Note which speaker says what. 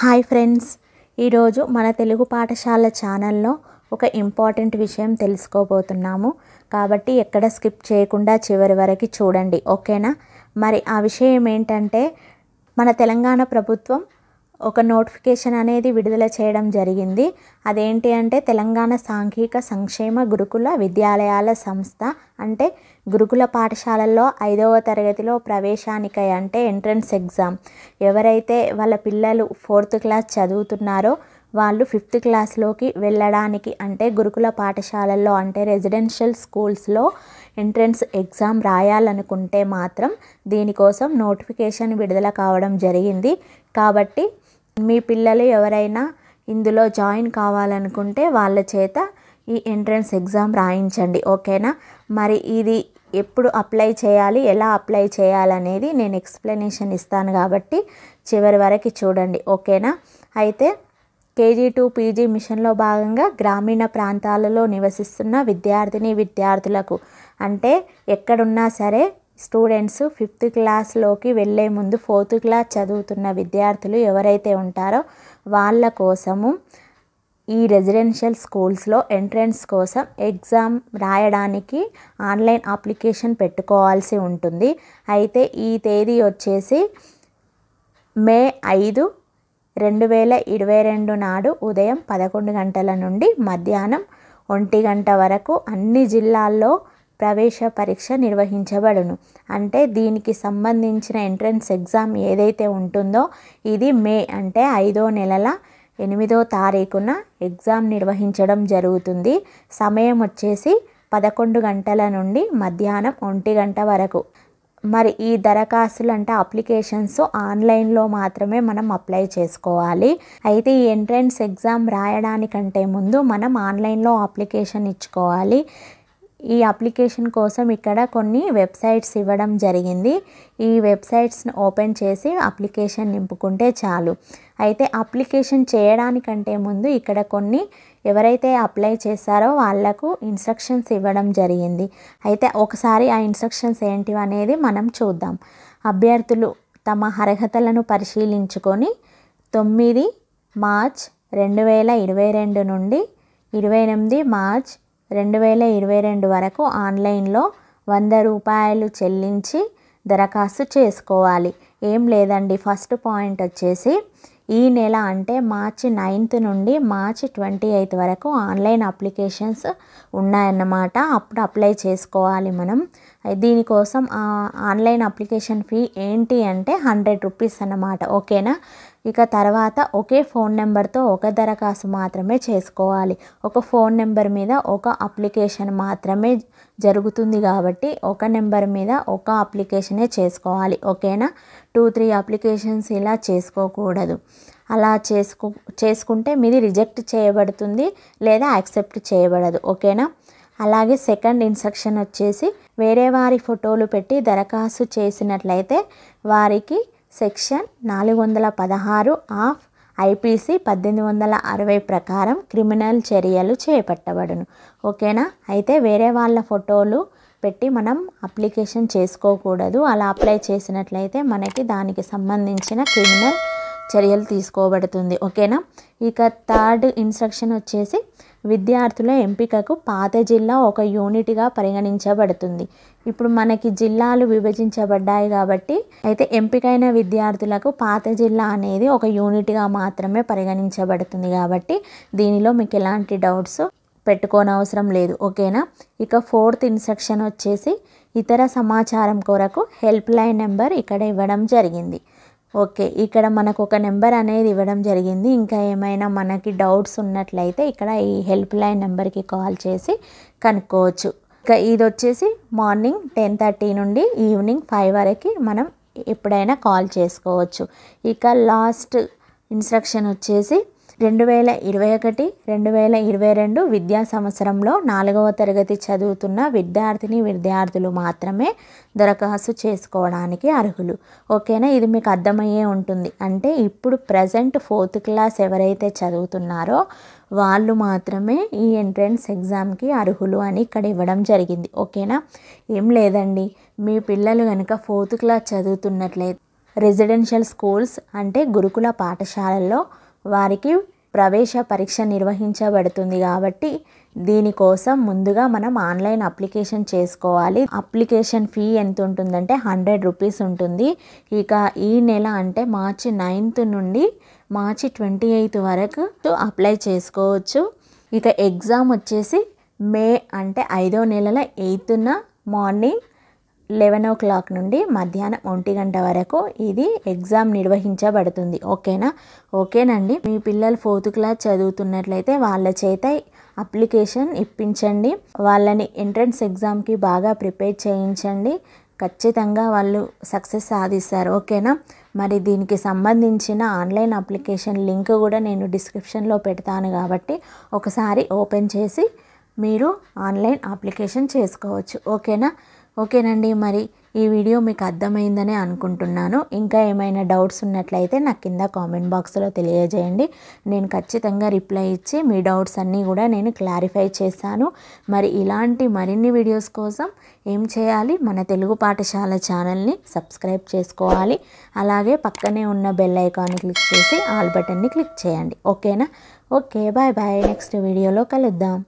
Speaker 1: hi friends ఈరోజు మన తెలుగు పాఠశాల ఛానల్లో ఒక ఇంపార్టెంట్ విషయం తెలుసుకోబోతున్నాము కాబట్టి ఎక్కడ స్కిప్ చేయకుండా చివరి వరకు చూడండి ఓకేనా మరి ఆ విషయం ఏంటంటే మన తెలంగాణ ప్రభుత్వం ఒక నోటిఫికేషన్ అనేది విడుదల చేయడం జరిగింది అదేంటి అంటే తెలంగాణ సాంఘిక సంక్షేమ గురుకుల విద్యాలయాల సంస్థ అంటే గురుకుల పాఠశాలల్లో ఐదవ తరగతిలో ప్రవేశానికై అంటే ఎంట్రన్స్ ఎగ్జామ్ ఎవరైతే వాళ్ళ పిల్లలు ఫోర్త్ క్లాస్ చదువుతున్నారో వాళ్ళు ఫిఫ్త్ క్లాస్లోకి వెళ్ళడానికి అంటే గురుకుల పాఠశాలల్లో అంటే రెసిడెన్షియల్ స్కూల్స్లో ఎంట్రన్స్ ఎగ్జామ్ రాయాలనుకుంటే మాత్రం దీనికోసం నోటిఫికేషన్ విడుదల కావడం జరిగింది కాబట్టి మీ పిల్లలు ఎవరైనా ఇందులో జాయిన్ కావాలనుకుంటే వాళ్ళ చేత ఈ ఎంట్రన్స్ ఎగ్జామ్ రాయించండి ఓకేనా మరి ఇది ఎప్పుడు అప్లై చేయాలి ఎలా అప్లై చేయాలనేది నేను ఎక్స్ప్లెనేషన్ ఇస్తాను కాబట్టి చివరి వరకు చూడండి ఓకేనా అయితే కేజీ టు పీజీ మిషన్లో భాగంగా గ్రామీణ ప్రాంతాలలో నివసిస్తున్న విద్యార్థిని విద్యార్థులకు అంటే ఎక్కడున్నా సరే స్టూడెంట్స్ ఫిఫ్త్ క్లాస్లోకి వెళ్ళే ముందు ఫోర్త్ క్లాస్ చదువుతున్న విద్యార్థులు ఎవరైతే ఉంటారో వాళ్ళ కోసము ఈ రెసిడెన్షియల్ స్కూల్స్లో ఎంట్రన్స్ కోసం ఎగ్జామ్ రాయడానికి ఆన్లైన్ అప్లికేషన్ పెట్టుకోవాల్సి ఉంటుంది అయితే ఈ తేదీ వచ్చేసి మే ఐదు రెండు వేల ఇరవై రెండు నాడు ఉదయం పదకొండు గంటల నుండి మధ్యాహ్నం ఒంటి గంట వరకు అన్ని జిల్లాల్లో ప్రవేశ పరీక్ష నిర్వహించబడును అంటే దీనికి సంబంధించిన ఎంట్రన్స్ ఎగ్జామ్ ఏదైతే ఉంటుందో ఇది మే అంటే ఐదో నెలల ఎనిమిదో తారీఖున ఎగ్జామ్ నిర్వహించడం జరుగుతుంది సమయం వచ్చేసి పదకొండు గంటల నుండి మధ్యాహ్నం ఒంటి గంట వరకు మరి ఈ దరఖాస్తులు అంటే అప్లికేషన్స్ ఆన్లైన్లో మాత్రమే మనం అప్లై చేసుకోవాలి అయితే ఈ ఎంట్రన్స్ ఎగ్జామ్ రాయడానికంటే ముందు మనం ఆన్లైన్లో అప్లికేషన్ ఇచ్చుకోవాలి ఈ అప్లికేషన్ కోసం ఇక్కడ కొన్ని వెబ్సైట్స్ ఇవ్వడం జరిగింది ఈ వెబ్సైట్స్ని ఓపెన్ చేసి అప్లికేషన్ నింపుకుంటే చాలు అయితే అప్లికేషన్ చేయడానికంటే ముందు ఇక్కడ కొన్ని ఎవరైతే అప్లై చేశారో వాళ్లకు ఇన్స్ట్రక్షన్స్ ఇవ్వడం జరిగింది అయితే ఒకసారి ఆ ఇన్స్ట్రక్షన్స్ ఏంటివి అనేది మనం చూద్దాం అభ్యర్థులు తమ అర్హతలను పరిశీలించుకొని తొమ్మిది మార్చ్ రెండు వేల ఇరవై రెండు నుండి ఇరవై ఎనిమిది మార్చ్ రెండు వేల ఇరవై రెండు వరకు ఆన్లైన్లో వంద రూపాయలు చెల్లించి దరఖాస్తు చేసుకోవాలి ఏం లేదండి ఫస్ట్ పాయింట్ వచ్చేసి ఈ నెల అంటే మార్చి నైన్త్ నుండి మార్చి ట్వంటీ ఎయిత్ వరకు ఆన్లైన్ అప్లికేషన్స్ ఉన్నాయన్నమాట అప్పుడు అప్లై చేసుకోవాలి మనం దీనికోసం ఆన్లైన్ అప్లికేషన్ ఫీ ఏంటి అంటే హండ్రెడ్ రూపీస్ అన్నమాట ఓకేనా ఇక తర్వాత ఒకే ఫోన్ నెంబర్తో ఒక దరఖాస్తు మాత్రమే చేసుకోవాలి ఒక ఫోన్ నెంబర్ మీద ఒక అప్లికేషన్ మాత్రమే జరుగుతుంది కాబట్టి ఒక నెంబర్ మీద ఒక అప్లికేషనే చేసుకోవాలి ఓకేనా టూ త్రీ అప్లికేషన్స్ ఇలా చేసుకోకూడదు అలా చేసుకు చేసుకుంటే మీది రిజెక్ట్ చేయబడుతుంది లేదా యాక్సెప్ట్ చేయబడదు ఓకేనా అలాగే సెకండ్ ఇన్స్ట్రక్షన్ వచ్చేసి వేరే వారి ఫోటోలు పెట్టి దరఖాస్తు చేసినట్లయితే వారికి సెక్షన్ నాలుగు వందల పదహారు ఆఫ్ ఐపీసీ పద్దెనిమిది వందల అరవై ప్రకారం క్రిమినల్ చర్యలు చేపట్టబడును ఓకేనా అయితే వేరే వాళ్ళ ఫోటోలు పెట్టి మనం అప్లికేషన్ చేసుకోకూడదు అలా అప్లై చేసినట్లయితే మనకి దానికి సంబంధించిన క్రిమినల్ చర్యలు తీసుకోబడుతుంది ఓకేనా ఇక థర్డ్ ఇన్స్ట్రక్షన్ వచ్చేసి విద్యార్థుల ఎంపికకు పాత జిల్లా ఒక యూనిట్గా పరిగణించబడుతుంది ఇప్పుడు మనకి జిల్లాలు విభజించబడ్డాయి కాబట్టి అయితే ఎంపికైన విద్యార్థులకు పాత జిల్లా అనేది ఒక యూనిట్గా మాత్రమే పరిగణించబడుతుంది కాబట్టి దీనిలో మీకు ఎలాంటి డౌట్స్ పెట్టుకోనవసరం లేదు ఓకేనా ఇక ఫోర్త్ ఇన్స్ట్రక్షన్ వచ్చేసి ఇతర సమాచారం కొరకు హెల్ప్ లైన్ నెంబర్ ఇక్కడ ఇవ్వడం జరిగింది ఓకే ఇక్కడ మనకు ఒక నెంబర్ అనేది ఇవ్వడం జరిగింది ఇంకా ఏమైనా మనకి డౌట్స్ ఉన్నట్లయితే ఇక్కడ ఈ హెల్ప్ లైన్ నెంబర్కి కాల్ చేసి కనుక్కోవచ్చు ఇంకా ఇది వచ్చేసి మార్నింగ్ టెన్ థర్టీ నుండి ఈవినింగ్ ఫైవ్ వరకు మనం ఎప్పుడైనా కాల్ చేసుకోవచ్చు ఇక లాస్ట్ ఇన్స్ట్రక్షన్ వచ్చేసి రెండు వేల ఇరవై ఒకటి రెండు వేల ఇరవై రెండు విద్యా సంవత్సరంలో నాలుగవ తరగతి చదువుతున్న విద్యార్థిని విద్యార్థులు మాత్రమే దరఖాస్తు చేసుకోవడానికి అర్హులు ఓకేనా ఇది మీకు అర్థమయ్యే ఉంటుంది అంటే ఇప్పుడు ప్రజెంట్ ఫోర్త్ క్లాస్ ఎవరైతే చదువుతున్నారో వాళ్ళు మాత్రమే ఈ ఎంట్రన్స్ ఎగ్జామ్కి అర్హులు అని ఇక్కడ ఇవ్వడం జరిగింది ఓకేనా ఏం లేదండి మీ పిల్లలు కనుక ఫోర్త్ క్లాస్ చదువుతున్నట్లయితే రెసిడెన్షియల్ స్కూల్స్ అంటే గురుకుల పాఠశాలల్లో వారికి ప్రవేశ పరీక్ష నిర్వహించబడుతుంది కాబట్టి దీనికోసం ముందుగా మనం ఆన్లైన్ అప్లికేషన్ చేసుకోవాలి అప్లికేషన్ ఫీ ఎంత ఉంటుందంటే హండ్రెడ్ రూపీస్ ఉంటుంది ఇక ఈ నెల అంటే మార్చి నైన్త్ నుండి మార్చి ట్వంటీ ఎయిత్ వరకు అప్లై చేసుకోవచ్చు ఇక ఎగ్జామ్ వచ్చేసి మే అంటే ఐదో నెలల ఎయిత్న మార్నింగ్ లెవెన్ ఓ క్లాక్ నుండి మధ్యాహ్నం ఒంటి గంట వరకు ఇది ఎగ్జామ్ నిర్వహించబడుతుంది ఓకేనా ఓకేనండి మీ పిల్లలు ఫోర్త్ క్లాస్ చదువుతున్నట్లయితే వాళ్ళ చేత అప్లికేషన్ ఇప్పించండి వాళ్ళని ఎంట్రన్స్ ఎగ్జామ్కి బాగా ప్రిపేర్ చేయించండి ఖచ్చితంగా వాళ్ళు సక్సెస్ సాధిస్తారు ఓకేనా మరి దీనికి సంబంధించిన ఆన్లైన్ అప్లికేషన్ లింక్ కూడా నేను డిస్క్రిప్షన్లో పెడతాను కాబట్టి ఒకసారి ఓపెన్ చేసి మీరు ఆన్లైన్ అప్లికేషన్ చేసుకోవచ్చు ఓకేనా ఓకేనండి మరి ఈ వీడియో మీకు అర్థమైందని అనుకుంటున్నాను ఇంకా ఏమైనా డౌట్స్ ఉన్నట్లయితే నాకు కింద కామెంట్ బాక్స్లో తెలియజేయండి నేను ఖచ్చితంగా రిప్లై ఇచ్చి మీ డౌట్స్ అన్నీ కూడా నేను క్లారిఫై చేశాను మరి ఇలాంటి మరిన్ని వీడియోస్ కోసం ఏం చేయాలి మన తెలుగు పాఠశాల ఛానల్ని సబ్స్క్రైబ్ చేసుకోవాలి అలాగే పక్కనే ఉన్న బెల్ ఐకాన్ని క్లిక్ చేసి ఆల్ బటన్ని క్లిక్ చేయండి ఓకేనా ఓకే బాయ్ బాయ్ నెక్స్ట్ వీడియోలో కలుద్దాం